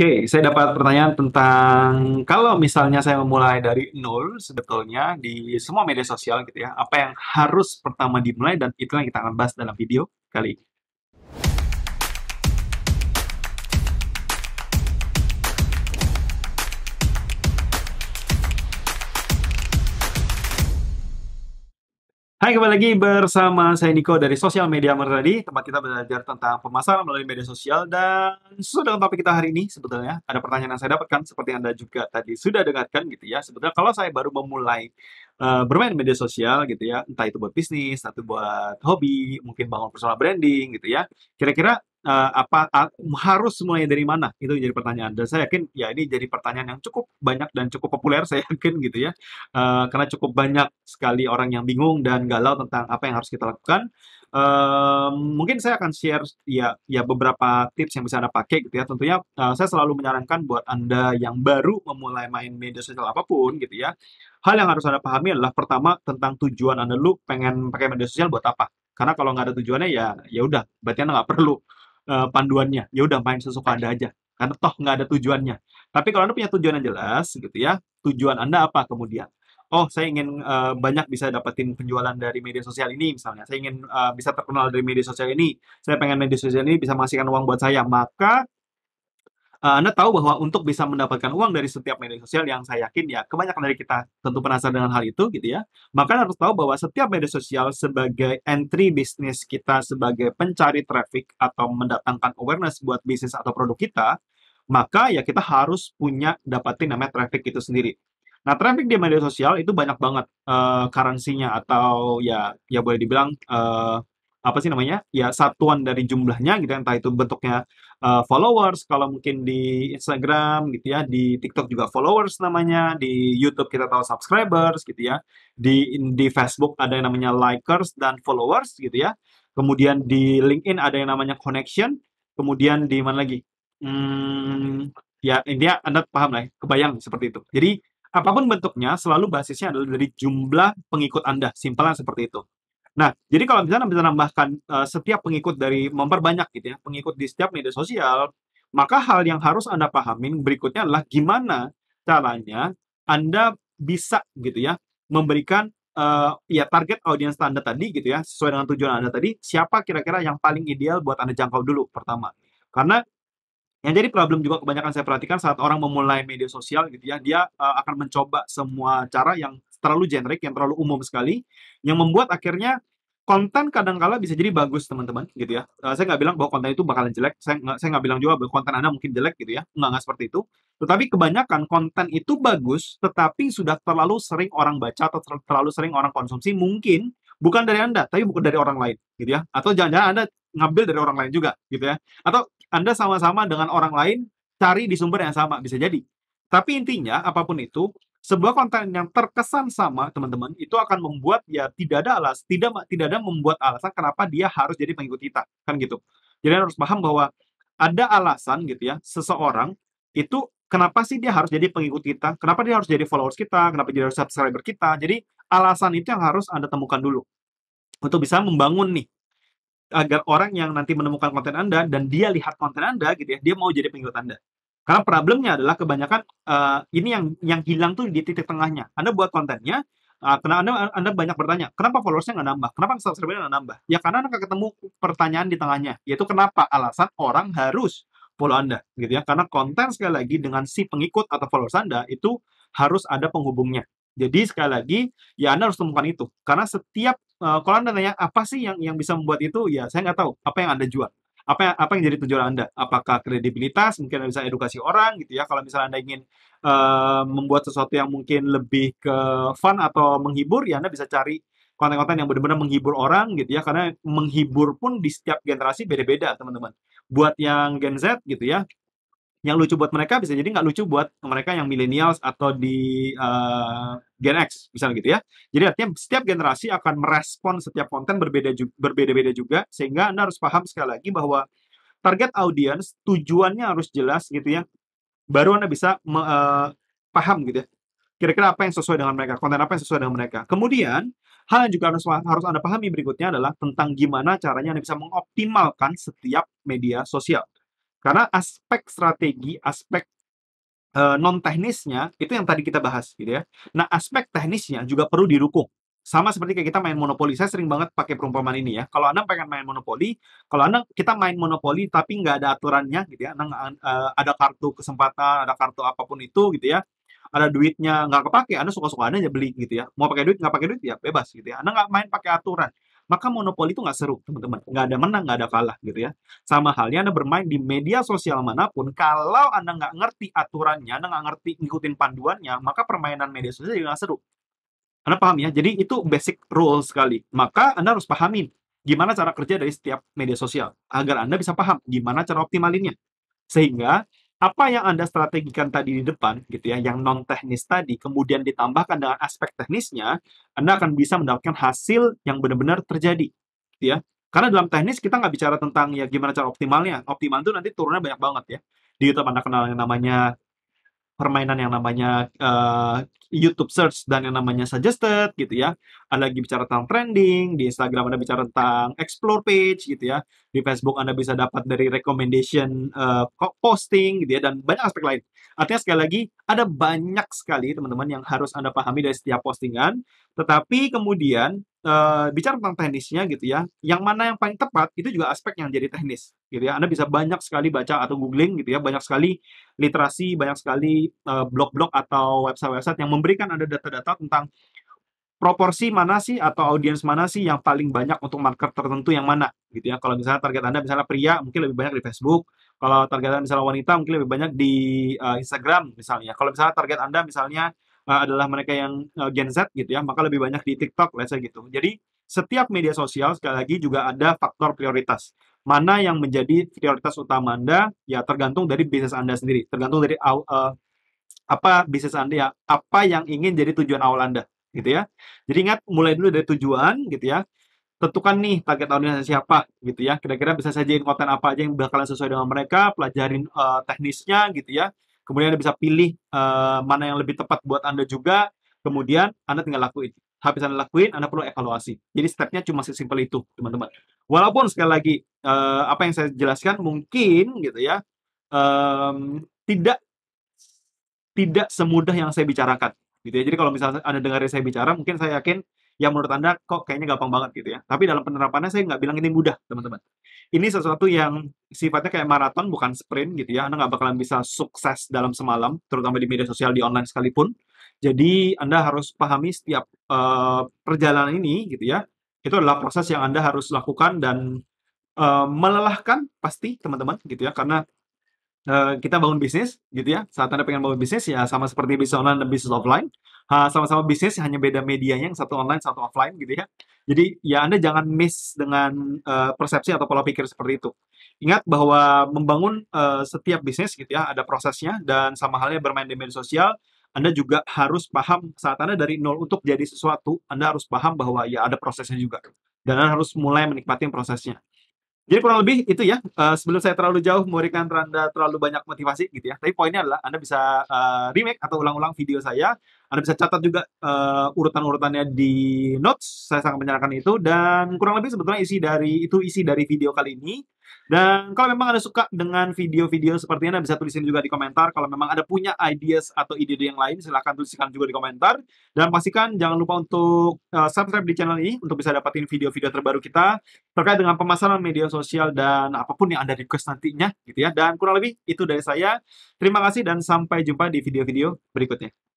Oke, saya dapat pertanyaan tentang kalau misalnya saya memulai dari nol sebetulnya di semua media sosial gitu ya, apa yang harus pertama dimulai dan itulah yang kita akan bahas dalam video kali ini. Hai, kembali lagi bersama saya Niko dari Sosial Media Merdadi tempat kita belajar tentang pemasaran melalui media sosial dan sesuai dengan topik kita hari ini sebetulnya ada pertanyaan yang saya dapatkan seperti Anda juga tadi sudah dengarkan gitu ya. Sebetulnya kalau saya baru memulai uh, bermain media sosial gitu ya, entah itu buat bisnis, atau buat hobi, mungkin bangun personal branding gitu ya. Kira-kira uh, apa uh, harus mulai dari mana itu jadi pertanyaan dan saya yakin ya ini jadi pertanyaan yang cukup banyak dan cukup populer saya yakin gitu ya uh, karena cukup banyak sekali orang yang bingung dan galau tentang apa yang harus kita lakukan uh, mungkin saya akan share ya ya beberapa tips yang bisa anda pakai gitu ya tentunya uh, saya selalu menyarankan buat anda yang baru memulai main media sosial apapun gitu ya hal yang harus anda pahami adalah pertama tentang tujuan anda lu pengen pakai media sosial buat apa karena kalau nggak ada tujuannya ya ya udah berarti anda nggak perlu uh, panduannya ya udah main sesuka anda aja karena toh nggak ada tujuannya tapi kalau anda punya tujuan yang jelas gitu ya tujuan anda apa kemudian oh saya ingin uh, banyak bisa dapetin penjualan dari media sosial ini misalnya saya ingin uh, bisa terkenal dari media sosial ini saya pengen media sosial ini bisa menghasilkan uang buat saya maka uh, Anda tahu bahwa untuk bisa mendapatkan uang dari setiap media sosial yang saya yakin ya kebanyakan dari kita tentu penasaran dengan hal itu gitu ya. Maka harus tahu bahwa setiap media sosial sebagai entry bisnis kita sebagai pencari traffic atau mendatangkan awareness buat bisnis atau produk kita, maka ya kita harus punya dapatin namanya traffic itu sendiri. Nah, traffic di media sosial itu banyak banget uh, currency-nya atau ya ya boleh dibilang uh, apa sih namanya ya satuan dari jumlahnya gitu ya, entah itu bentuknya uh, followers kalau mungkin di Instagram gitu ya di TikTok juga followers namanya di YouTube kita tahu subscribers gitu ya di di Facebook ada yang namanya likers dan followers gitu ya kemudian di LinkedIn ada yang namanya connection kemudian di mana lagi hmm, ya intinya anda paham lah ya, kebayang seperti itu jadi apapun bentuknya selalu basisnya adalah dari jumlah pengikut anda simpelan seperti itu Nah, jadi kalau misalnya bisa nambahkan uh, eh, setiap pengikut dari memperbanyak gitu ya, pengikut di setiap media sosial, maka hal yang harus Anda pahamin berikutnya adalah gimana caranya Anda bisa gitu ya memberikan uh, ya target audiens Anda tadi gitu ya, sesuai dengan tujuan Anda tadi, siapa kira-kira yang paling ideal buat Anda jangkau dulu pertama. Karena yang jadi problem juga kebanyakan saya perhatikan saat orang memulai media sosial gitu ya, dia uh, akan mencoba semua cara yang terlalu generik, yang terlalu umum sekali, yang membuat akhirnya konten kadang-kala bisa jadi bagus teman-teman gitu ya. Eh, saya nggak bilang bahwa konten itu bakalan jelek. Saya nggak saya nggak bilang juga bahwa konten anda mungkin jelek gitu ya. Nggak nggak seperti itu. Tetapi kebanyakan konten itu bagus, tetapi sudah terlalu sering orang baca atau terlalu sering orang konsumsi mungkin bukan dari anda, tapi bukan dari orang lain gitu ya. Atau jangan-jangan anda ngambil dari orang lain juga gitu ya. Atau anda sama-sama dengan orang lain cari di sumber yang sama bisa jadi. Tapi intinya apapun itu sebuah konten yang terkesan sama teman-teman itu akan membuat ya tidak ada alas tidak tidak ada membuat alasan kenapa dia harus jadi pengikut kita kan gitu jadi harus paham bahwa ada alasan gitu ya seseorang itu kenapa sih dia harus jadi pengikut kita kenapa dia harus jadi followers kita kenapa dia harus subscriber kita jadi alasan itu yang harus anda temukan dulu untuk bisa membangun nih agar orang yang nanti menemukan konten anda dan dia lihat konten anda gitu ya dia mau jadi pengikut anda karena problemnya adalah kebanyakan uh, ini yang yang hilang tuh di titik tengahnya. Anda buat kontennya, uh, karena anda, anda banyak bertanya, kenapa followersnya nggak nambah? Kenapa subscribernya nggak nambah? Ya karena anda ketemu pertanyaan di tengahnya, yaitu kenapa alasan orang harus follow anda, gitu ya? Karena konten sekali lagi dengan si pengikut atau followers anda itu harus ada penghubungnya. Jadi sekali lagi ya Anda harus temukan itu karena setiap uh, kalau Anda nanya apa sih yang yang bisa membuat itu ya saya nggak tahu apa yang Anda jual apa apa yang jadi tujuan Anda? Apakah kredibilitas, mungkin anda bisa edukasi orang gitu ya. Kalau misalnya Anda ingin uh, membuat sesuatu yang mungkin lebih ke fun atau menghibur, ya Anda bisa cari konten-konten yang benar-benar menghibur orang gitu ya. Karena menghibur pun di setiap generasi beda-beda, teman-teman. Buat yang Gen Z gitu ya, yang lucu buat mereka bisa jadi nggak lucu buat mereka yang milenials atau di uh, Gen X misalnya gitu ya. Jadi artinya setiap generasi akan merespon setiap konten berbeda berbeda-beda juga sehingga Anda harus paham sekali lagi bahwa target audiens tujuannya harus jelas gitu ya. Baru Anda bisa uh, paham gitu ya. Kira-kira apa yang sesuai dengan mereka, konten apa yang sesuai dengan mereka. Kemudian Hal yang juga harus, harus Anda pahami berikutnya adalah tentang gimana caranya Anda bisa mengoptimalkan setiap media sosial. Karena aspek strategi, aspek uh, eh, non teknisnya itu yang tadi kita bahas gitu ya. Nah, aspek teknisnya juga perlu dirukung Sama seperti kayak kita main monopoli, saya sering banget pakai perumpamaan ini ya. Kalau Anda pengen main monopoli, kalau Anda kita main monopoli tapi nggak ada aturannya gitu ya, Anda, uh, eh, ada kartu kesempatan, ada kartu apapun itu gitu ya, ada duitnya nggak kepake, Anda suka-suka Anda aja beli gitu ya. Mau pakai duit nggak pakai duit ya bebas gitu ya. Anda nggak main pakai aturan maka monopoli itu nggak seru, teman-teman. Nggak ada menang, nggak ada kalah, gitu ya. Sama halnya Anda bermain di media sosial manapun, kalau Anda nggak ngerti aturannya, Anda nggak ngerti ngikutin panduannya, maka permainan media sosial juga nggak seru. Anda paham ya? Jadi itu basic rule sekali. Maka Anda harus pahamin gimana cara kerja dari setiap media sosial agar Anda bisa paham gimana cara optimalinnya. Sehingga apa yang Anda strategikan tadi di depan, gitu ya, yang non-teknis tadi, kemudian ditambahkan dengan aspek teknisnya, Anda akan bisa mendapatkan hasil yang benar-benar terjadi, gitu ya. Karena dalam teknis kita nggak bicara tentang ya gimana cara optimalnya. Optimal itu nanti turunnya banyak banget ya. Di YouTube Anda kenal yang namanya permainan yang namanya uh, YouTube search dan yang namanya suggested gitu ya. Ada lagi bicara tentang trending, di Instagram Anda bicara tentang explore page gitu ya. Di Facebook Anda bisa dapat dari recommendation uh, posting gitu ya dan banyak aspek lain. Artinya sekali lagi ada banyak sekali teman-teman yang harus Anda pahami dari setiap postingan, tetapi kemudian Eh, bicara tentang teknisnya gitu ya, yang mana yang paling tepat itu juga aspek yang jadi teknis gitu ya. Anda bisa banyak sekali baca atau googling gitu ya, banyak sekali literasi, banyak sekali eh, blog-blog uh, atau website-website yang memberikan Anda data-data tentang proporsi mana sih atau audiens mana sih yang paling banyak untuk market tertentu yang mana gitu ya. Kalau misalnya target Anda misalnya pria mungkin lebih banyak di Facebook, kalau target Anda misalnya wanita mungkin lebih banyak di uh, Instagram misalnya. Kalau misalnya target Anda misalnya Eh, adalah mereka yang uh, Gen Z gitu ya, maka lebih banyak di TikTok lah gitu. Jadi setiap media sosial sekali lagi juga ada faktor prioritas. Mana yang menjadi prioritas utama Anda ya tergantung dari bisnis Anda sendiri, tergantung dari uh, apa bisnis Anda ya, apa yang ingin jadi tujuan awal Anda gitu ya. Jadi ingat mulai dulu dari tujuan gitu ya. Tentukan nih target audiens siapa gitu ya. Kira-kira bisa saja konten apa aja yang bakalan sesuai dengan mereka, pelajarin uh, teknisnya gitu ya Kemudian Anda bisa pilih uh, mana yang lebih tepat buat Anda juga. Kemudian Anda tinggal lakuin. Habis Anda lakuin, Anda perlu evaluasi. Jadi stepnya cuma sesimpel itu, teman-teman. Walaupun sekali lagi uh, apa yang saya jelaskan mungkin gitu ya um, tidak tidak semudah yang saya bicarakan gitu ya. Jadi kalau misalnya Anda dengar saya bicara, mungkin saya yakin yang menurut Anda kok kayaknya gampang banget gitu ya. Tapi dalam penerapannya saya nggak bilang ini mudah, teman-teman. Ini sesuatu yang sifatnya kayak maraton, bukan sprint gitu ya. Anda nggak bakalan bisa sukses dalam semalam, terutama di media sosial, di online sekalipun. Jadi Anda harus pahami setiap uh, perjalanan ini gitu ya. Itu adalah proses yang Anda harus lakukan dan uh, melelahkan pasti teman-teman gitu ya karena eh, kita bangun bisnis gitu ya. Saat Anda pengen bangun bisnis ya sama seperti bisnis online dan bisnis offline. Ah, sama-sama bisnis hanya beda medianya yang satu online satu offline gitu ya jadi ya anda jangan miss dengan uh, persepsi atau pola pikir seperti itu ingat bahwa membangun uh, setiap bisnis gitu ya ada prosesnya dan sama halnya bermain di media sosial anda juga harus paham saat anda dari nol untuk jadi sesuatu anda harus paham bahwa ya ada prosesnya juga dan anda harus mulai menikmati prosesnya jadi kurang lebih itu ya. Uh, sebelum saya terlalu jauh memberikan Anda terlalu banyak motivasi gitu ya. Tapi poinnya adalah Anda bisa uh, remake atau ulang-ulang video saya anda bisa catat juga uh, urutan-urutannya di notes. Saya sangat menyarankan itu dan kurang lebih sebetulnya isi dari itu isi dari video kali ini. Dan kalau memang Anda suka dengan video-video seperti ini, Anda bisa tulisin juga di komentar. Kalau memang ada punya ideas atau ide-ide yang lain, silahkan tuliskan juga di komentar. Dan pastikan jangan lupa untuk uh, subscribe di channel ini untuk bisa dapatin video-video terbaru kita terkait dengan pemasaran media sosial dan apapun yang Anda request nantinya gitu ya. Dan kurang lebih itu dari saya. Terima kasih dan sampai jumpa di video-video berikutnya.